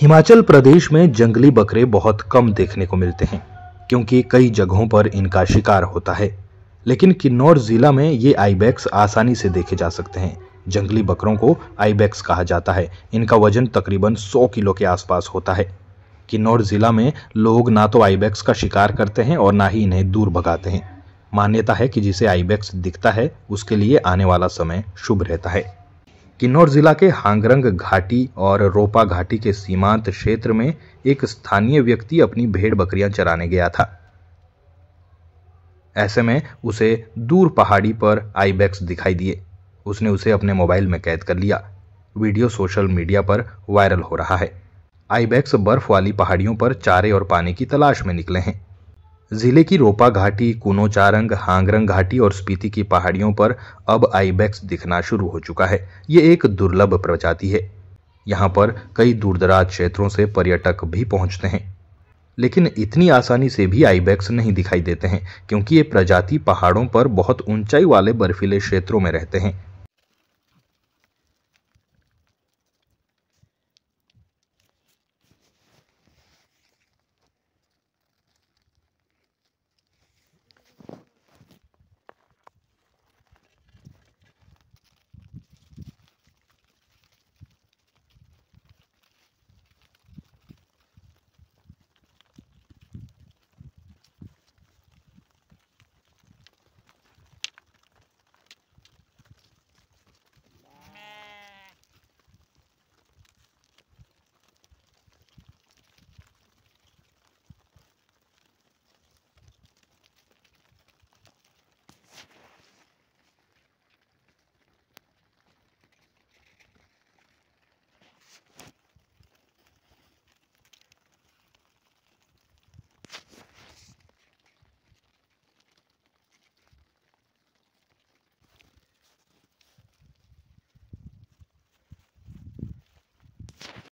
हिमाचल प्रदेश में जंगली बकरे बहुत कम देखने को मिलते हैं क्योंकि कई जगहों पर इनका शिकार होता है लेकिन किन्नौर जिला में ये आईबैक्स आसानी से देखे जा सकते हैं जंगली बकरों को आईबैक्स कहा जाता है इनका वजन तकरीबन 100 किलो के आसपास होता है किन्नौर जिला में लोग ना तो आईबैक्स का शिकार करते हैं और ना ही इन्हें दूर भगाते हैं मान्यता है कि जिसे आईबैक्स दिखता है उसके लिए आने वाला समय शुभ रहता है किन्नौर जिला के हांगरंग घाटी और रोपा घाटी के सीमांत क्षेत्र में एक स्थानीय व्यक्ति अपनी भेड़ बकरियां चराने गया था ऐसे में उसे दूर पहाड़ी पर आईबैक्स दिखाई दिए उसने उसे अपने मोबाइल में कैद कर लिया वीडियो सोशल मीडिया पर वायरल हो रहा है आईबैक्स बर्फ वाली पहाड़ियों पर चारे और पानी की तलाश में निकले हैं जिले की रोपा घाटी कूनोचारंग हांगरंग घाटी और स्पीति की पहाड़ियों पर अब आईबैक्स दिखना शुरू हो चुका है ये एक दुर्लभ प्रजाति है यहाँ पर कई दूरदराज क्षेत्रों से पर्यटक भी पहुँचते हैं लेकिन इतनी आसानी से भी आईबैक्स नहीं दिखाई देते हैं क्योंकि ये प्रजाति पहाड़ों पर बहुत ऊंचाई वाले बर्फीले क्षेत्रों में रहते हैं